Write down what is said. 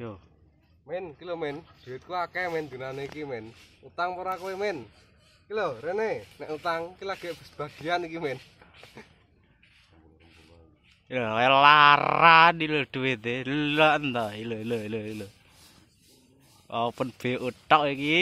Yo. Men, iki lho men, duitku akeh men dunane iki men. Utang ora kowe men. Iki lho rene, nek utang iki lagi sebagian iki men. Ya laran iki duit e. Lho entah, lho lho lho lho. Open BO iki.